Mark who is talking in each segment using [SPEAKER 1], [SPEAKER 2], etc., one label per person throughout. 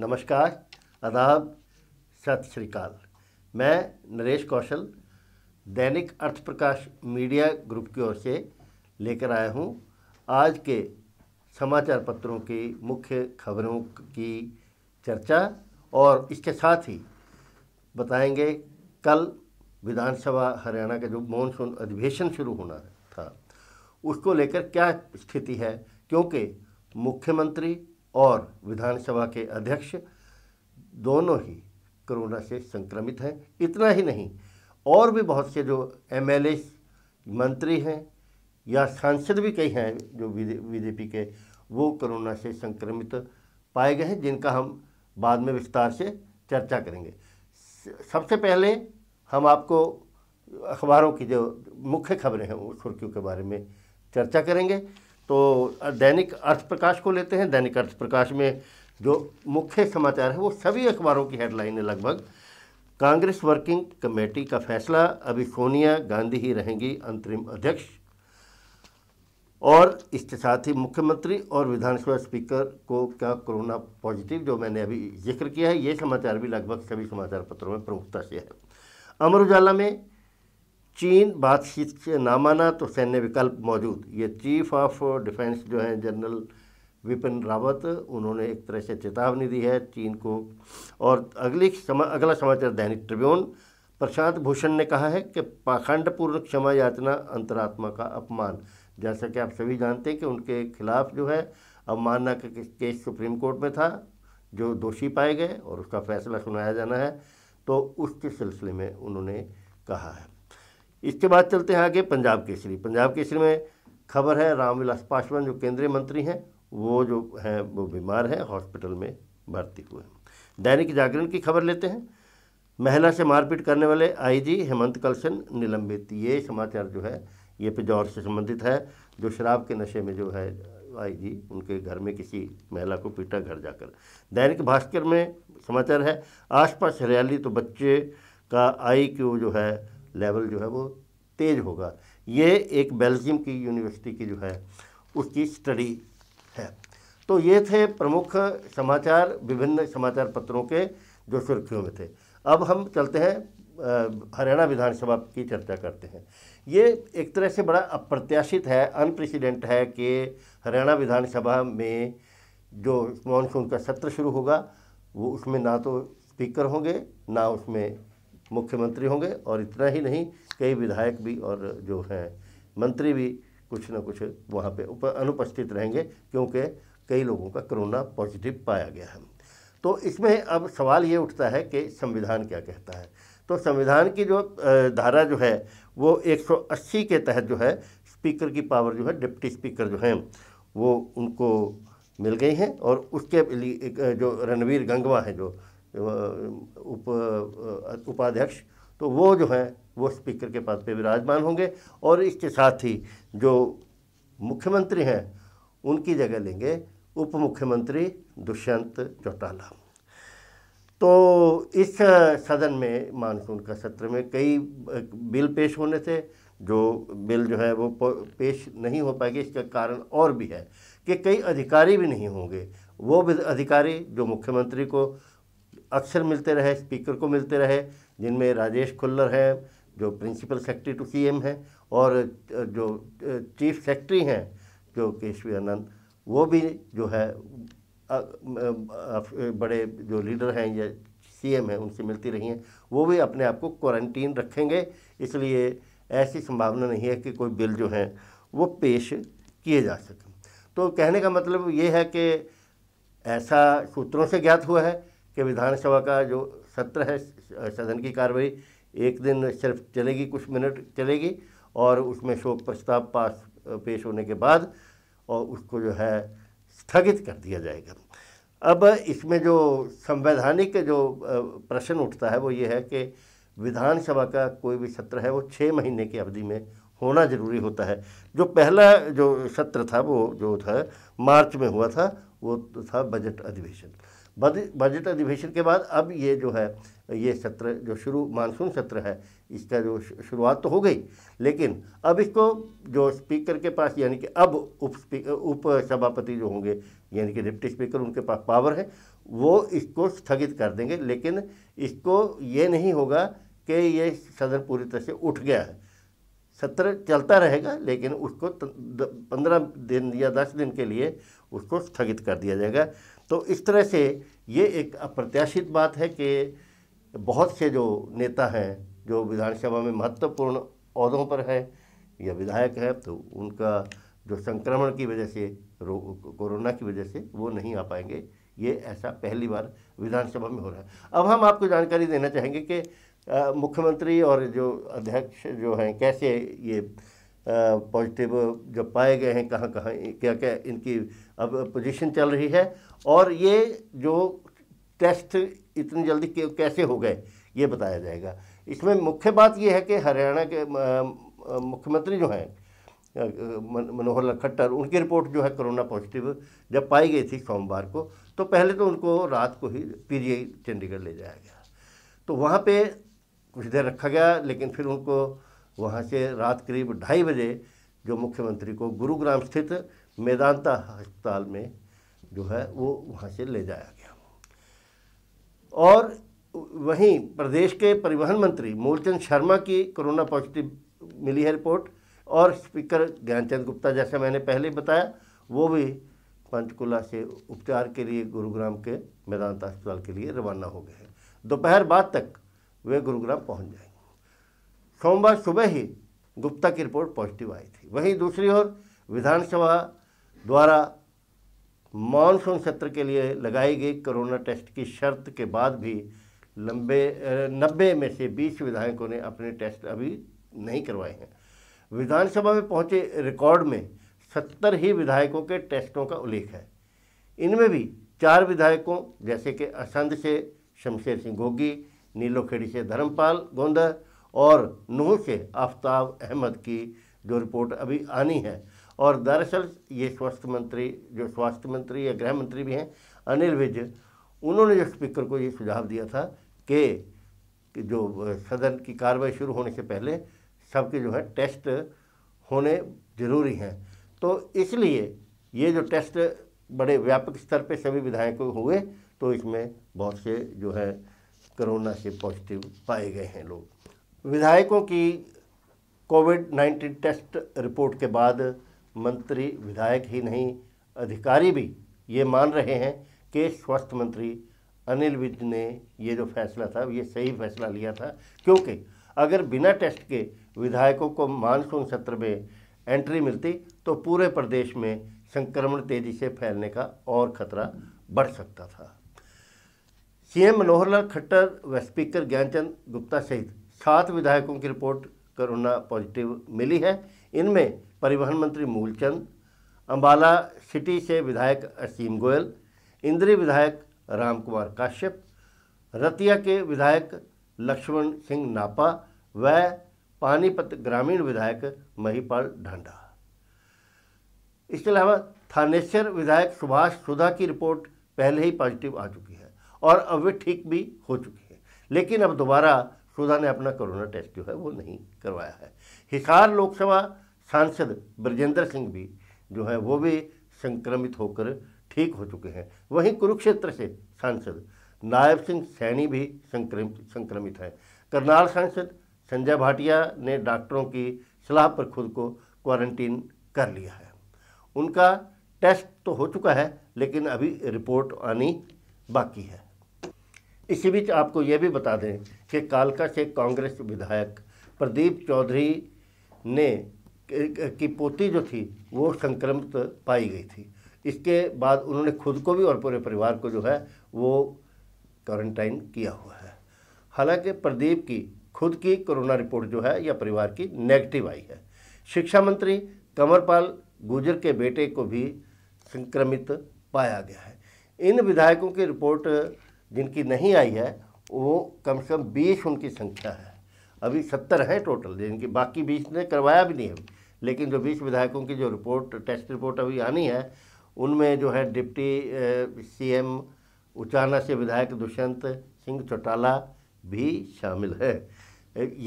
[SPEAKER 1] नमस्कार आदाब सत श्रीकाल मैं नरेश कौशल दैनिक अर्थ प्रकाश मीडिया ग्रुप की ओर से लेकर आया हूँ आज के समाचार पत्रों की मुख्य खबरों की चर्चा और इसके साथ ही बताएंगे कल विधानसभा हरियाणा का जो मानसून अधिवेशन शुरू होना था उसको लेकर क्या स्थिति है क्योंकि मुख्यमंत्री और विधानसभा के अध्यक्ष दोनों ही कोरोना से संक्रमित हैं इतना ही नहीं और भी बहुत से जो एम मंत्री हैं या सांसद भी कई हैं जो बीजेपी के वो कोरोना से संक्रमित पाए गए हैं जिनका हम बाद में विस्तार से चर्चा करेंगे सबसे पहले हम आपको अखबारों की जो मुख्य खबरें हैं उन सुर्खियों के बारे में चर्चा करेंगे तो दैनिक अर्थ प्रकाश को लेते हैं दैनिक अर्थ प्रकाश में जो मुख्य समाचार है वो सभी अखबारों की हेडलाइन है लगभग कांग्रेस वर्किंग कमेटी का फैसला अभी सोनिया गांधी ही रहेंगी अंतरिम अध्यक्ष और इसके साथ ही मुख्यमंत्री और विधानसभा स्पीकर को क्या कोरोना पॉजिटिव जो मैंने अभी जिक्र किया है ये समाचार भी लगभग सभी समाचार पत्रों में प्रमुखता से है अमर उजाला में चीन बातचीत से ना माना तो सैन्य विकल्प मौजूद ये चीफ ऑफ डिफेंस जो हैं जनरल विपिन रावत उन्होंने एक तरह से चेतावनी दी है चीन को और अगली समा अगला समाचार दैनिक ट्रिब्यून प्रशांत भूषण ने कहा है कि पाखंडपूर्ण क्षमा याचना अंतरात्मा का अपमान जैसा कि आप सभी जानते हैं कि उनके खिलाफ जो है अवमानना का के केस सुप्रीम कोर्ट में था जो दोषी पाए गए और उसका फैसला सुनाया जाना है तो उसके सिलसिले में उन्होंने कहा है इसके बाद चलते हैं आगे पंजाब केसरी पंजाब केसरी में खबर है रामविलास पासवान जो केंद्रीय मंत्री हैं वो जो हैं वो बीमार हैं हॉस्पिटल में भर्ती हुए हैं दैनिक जागरण की खबर लेते हैं महिला से मारपीट करने वाले आईजी हेमंत कलशन निलंबित ये समाचार जो है ये पिजौर से संबंधित है जो शराब के नशे में जो है आईजी उनके घर में किसी महिला को पीटा घर जाकर दैनिक भास्कर में समाचार है आसपास हरियाली तो बच्चे का आई जो है लेवल जो है वो तेज़ होगा ये एक बेल्जियम की यूनिवर्सिटी की जो है उसकी स्टडी है तो ये थे प्रमुख समाचार विभिन्न समाचार पत्रों के जो सुर्खियों में थे अब हम चलते हैं हरियाणा विधानसभा की चर्चा करते हैं ये एक तरह से बड़ा अप्रत्याशित है अनप्रेसिडेंट है कि हरियाणा विधानसभा में जो मानसून का सत्र शुरू होगा वो उसमें ना तो स्पीकर होंगे ना उसमें मुख्यमंत्री होंगे और इतना ही नहीं कई विधायक भी और जो हैं मंत्री भी कुछ ना कुछ वहाँ पे उप अनुपस्थित रहेंगे क्योंकि कई लोगों का कोरोना पॉजिटिव पाया गया है तो इसमें अब सवाल ये उठता है कि संविधान क्या कहता है तो संविधान की जो धारा जो है वो 180 के तहत जो है स्पीकर की पावर जो है डिप्टी स्पीकर जो हैं वो उनको मिल गई हैं और उसके लिए जो रणवीर गंगवा हैं जो उप उपाध्यक्ष तो वो जो है वो स्पीकर के पद पे विराजमान होंगे और इसके साथ ही जो मुख्यमंत्री हैं उनकी जगह लेंगे उप मुख्यमंत्री दुष्यंत चौटाला तो इस सदन में मानसून का सत्र में कई बिल पेश होने थे जो बिल जो है वो पेश नहीं हो पाएगी इसका कारण और भी है कि कई अधिकारी भी नहीं होंगे वो भी अधिकारी जो मुख्यमंत्री को अक्सर मिलते रहे स्पीकर को मिलते रहे जिनमें राजेश खुल्लर हैं जो प्रिंसिपल सेक्रेटरी टू सी हैं और जो चीफ सेक्रेटरी हैं जो केशवी आनंद वो भी जो है बड़े जो लीडर हैं या सीएम हैं उनसे मिलती रही हैं वो भी अपने आप को क्वारंटीन रखेंगे इसलिए ऐसी संभावना नहीं है कि कोई बिल जो हैं वो पेश किए जा सकें तो कहने का मतलब ये है कि ऐसा सूत्रों से ज्ञात हुआ है कि विधानसभा का जो सत्र है सदन की कार्रवाई एक दिन सिर्फ चलेगी कुछ मिनट चलेगी और उसमें शोक प्रस्ताव पास पेश होने के बाद और उसको जो है स्थगित कर दिया जाएगा अब इसमें जो संवैधानिक जो प्रश्न उठता है वो ये है कि विधानसभा का कोई भी सत्र है वो छः महीने की अवधि में होना जरूरी होता है जो पहला जो सत्र था वो जो था मार्च में हुआ था वो था बजट अधिवेशन बजट अधिवेशन के बाद अब ये जो है ये सत्र जो शुरू मानसून सत्र है इसका जो शुरुआत तो हो गई लेकिन अब इसको जो स्पीकर के पास यानी कि अब उप उप सभापति जो होंगे यानी कि डिप्टी स्पीकर उनके पास पावर है वो इसको स्थगित कर देंगे लेकिन इसको ये नहीं होगा कि ये सदन पूरी तरह से उठ गया है सत्र चलता रहेगा लेकिन उसको पंद्रह दिन या दस दिन के लिए उसको स्थगित कर दिया जाएगा तो इस तरह से ये एक अप्रत्याशित बात है कि बहुत से जो नेता हैं जो विधानसभा में महत्वपूर्ण अहदों पर हैं या विधायक हैं तो उनका जो संक्रमण की वजह से कोरोना की वजह से वो नहीं आ पाएंगे ये ऐसा पहली बार विधानसभा में हो रहा है अब हम आपको जानकारी देना चाहेंगे कि मुख्यमंत्री और जो अध्यक्ष जो हैं कैसे ये पॉजिटिव जब पाए गए हैं कहाँ कहाँ क्या क्या इनकी अब पोजीशन चल रही है और ये जो टेस्ट इतनी जल्दी कैसे हो गए ये बताया जाएगा इसमें मुख्य बात ये है कि हरियाणा के मुख्यमंत्री जो हैं मनोहर लाल खट्टर उनकी रिपोर्ट जो है कोरोना पॉजिटिव जब पाई गई थी सोमवार को तो पहले तो उनको रात को ही पीजीआई चंडीगढ़ ले जाया गया तो वहाँ पे कुछ देर रखा गया लेकिन फिर उनको वहाँ से रात करीब ढाई बजे जो मुख्यमंत्री को गुरुग्राम स्थित मेदांता अस्पताल में जो है वो वहाँ से ले जाया गया और वहीं प्रदेश के परिवहन मंत्री मूलचंद शर्मा की कोरोना पॉजिटिव मिली है रिपोर्ट और स्पीकर ज्ञानचंद गुप्ता जैसा मैंने पहले बताया वो भी पंचकुला से उपचार के लिए गुरुग्राम के मैदानता अस्पताल के लिए रवाना हो गए हैं दोपहर बाद तक वे गुरुग्राम पहुंच जाएंगे सोमवार सुबह ही गुप्ता की रिपोर्ट पॉजिटिव आई थी वहीं दूसरी ओर विधानसभा द्वारा मानसून सत्र के लिए लगाई गई कोरोना टेस्ट की शर्त के बाद भी लंबे नब्बे में से बीस विधायकों ने अपने टेस्ट अभी नहीं करवाए हैं विधानसभा में पहुंचे रिकॉर्ड में सत्तर ही विधायकों के टेस्टों का उल्लेख है इनमें भी चार विधायकों जैसे कि असंध से शमशेर सिंह गोगी नीलोखेड़ी से धर्मपाल गोंदर और नूह से आफ्ताब अहमद की जो रिपोर्ट अभी आनी है और दरअसल ये स्वास्थ्य मंत्री जो स्वास्थ्य मंत्री या गृह मंत्री भी हैं अनिल विज उन्होंने जो स्पीकर को ये सुझाव दिया था कि जो सदन की कार्रवाई शुरू होने से पहले सबके जो है टेस्ट होने ज़रूरी हैं तो इसलिए ये जो टेस्ट बड़े व्यापक स्तर पे सभी विधायकों हुए तो इसमें बहुत से जो है कोरोना से पॉजिटिव पाए गए हैं लोग विधायकों की कोविड 19 टेस्ट रिपोर्ट के बाद मंत्री विधायक ही नहीं अधिकारी भी ये मान रहे हैं कि स्वास्थ्य मंत्री अनिल विज ने ये जो फैसला था ये सही फैसला लिया था क्योंकि अगर बिना टेस्ट के विधायकों को मानसून सत्र में एंट्री मिलती तो पूरे प्रदेश में संक्रमण तेज़ी से फैलने का और खतरा बढ़ सकता था सीएम मनोहर लाल खट्टर व स्पीकर ज्ञानचंद गुप्ता सहित सात विधायकों की रिपोर्ट कोरोना पॉजिटिव मिली है इनमें परिवहन मंत्री मूलचंद अंबाला सिटी से विधायक असीम गोयल इंद्री विधायक राम कुमार काश्यप रतिया के विधायक लक्ष्मण सिंह नापा व पानीपत ग्रामीण विधायक महीपाल ढांडा इसके अलावा थानेश्वर विधायक सुभाष सुधा की रिपोर्ट पहले ही पॉजिटिव आ चुकी और अब वे ठीक भी हो चुके हैं लेकिन अब दोबारा सुधा ने अपना कोरोना टेस्ट जो है वो नहीं करवाया है हिसार लोकसभा सांसद ब्रजेंद्र सिंह भी जो है वो भी संक्रमित होकर ठीक हो चुके हैं वहीं कुरुक्षेत्र से सांसद नायब सिंह सैनी भी संक्रमित संक्रमित हैं करनाल सांसद संजय भाटिया ने डॉक्टरों की सलाह पर खुद को क्वारंटीन कर लिया है उनका टेस्ट तो हो चुका है लेकिन अभी रिपोर्ट आनी बाकी है इसी बीच आपको ये भी बता दें कि कालका से कांग्रेस विधायक प्रदीप चौधरी ने की पोती जो थी वो संक्रमित पाई गई थी इसके बाद उन्होंने खुद को भी और पूरे परिवार को जो है वो क्वारंटाइन किया हुआ है हालांकि प्रदीप की खुद की कोरोना रिपोर्ट जो है या परिवार की नेगेटिव आई है शिक्षा मंत्री कंवरपाल गुजर के बेटे को भी संक्रमित पाया गया है इन विधायकों की रिपोर्ट जिनकी नहीं आई है वो कम से कम बीस उनकी संख्या है अभी सत्तर है टोटल जिनकी बाकी बीस ने करवाया भी नहीं है लेकिन जो बीस विधायकों की जो रिपोर्ट टेस्ट रिपोर्ट अभी आनी है उनमें जो है डिप्टी सीएम उचाना से विधायक दुष्यंत सिंह चौटाला भी शामिल है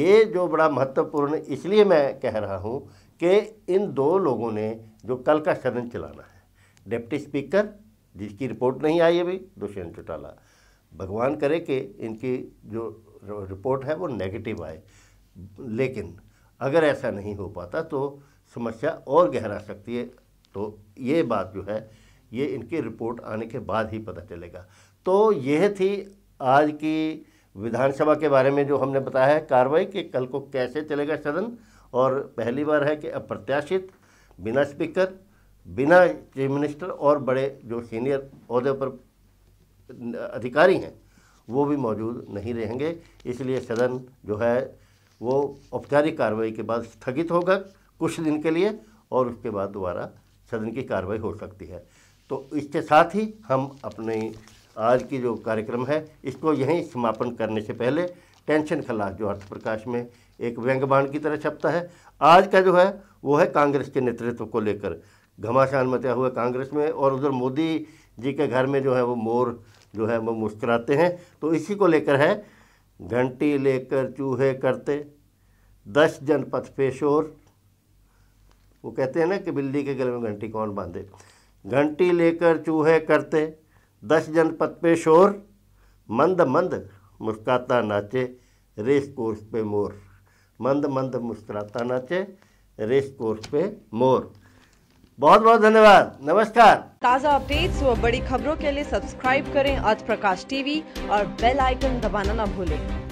[SPEAKER 1] ये जो बड़ा महत्वपूर्ण इसलिए मैं कह रहा हूँ कि इन दो लोगों ने जो कल का सदन चलाना है डिप्टी स्पीकर जिसकी रिपोर्ट नहीं आई अभी दुष्यंत चौटाला भगवान करे कि इनकी जो रिपोर्ट है वो नेगेटिव आए लेकिन अगर ऐसा नहीं हो पाता तो समस्या और गहरा सकती है तो ये बात जो है ये इनकी रिपोर्ट आने के बाद ही पता चलेगा तो यह थी आज की विधानसभा के बारे में जो हमने बताया है कार्रवाई कि कल को कैसे चलेगा सदन और पहली बार है कि अप्रत्याशित बिना स्पीकर बिना चीफ मिनिस्टर और बड़े जो सीनियर अहदे पर अधिकारी हैं वो भी मौजूद नहीं रहेंगे इसलिए सदन जो है वो औपचारिक कार्रवाई के बाद स्थगित होगा कुछ दिन के लिए और उसके बाद दोबारा सदन की कार्रवाई हो सकती है तो इसके साथ ही हम अपने आज की जो कार्यक्रम है इसको यहीं समापन करने से पहले टेंशन खलास जो अर्थ प्रकाश में एक व्यंग्यबाण की तरह छपता है आज का जो है वो है कांग्रेस के नेतृत्व को लेकर घमासान मचा हुआ कांग्रेस में और उधर मोदी जी के घर में जो है वो मोर जो है वो मुस्कुराते हैं तो इसी को लेकर है घंटी लेकर चूहे करते दस जनपथ पे शोर वो कहते हैं ना कि बिल्ली के गले में घंटी कौन बांधे घंटी लेकर चूहे करते दस जनपद पे शोर मंद मंद मुस्काता नाचे रेस कोर्स पे मोर मंद मंद मुस्कुराता नाचे रेस कोर्स पे मोर बहुत बहुत धन्यवाद नमस्कार ताज़ा अपडेट्स व बड़ी खबरों के लिए सब्सक्राइब करें अर्थ प्रकाश टीवी और बेल आइकन दबाना न भूलें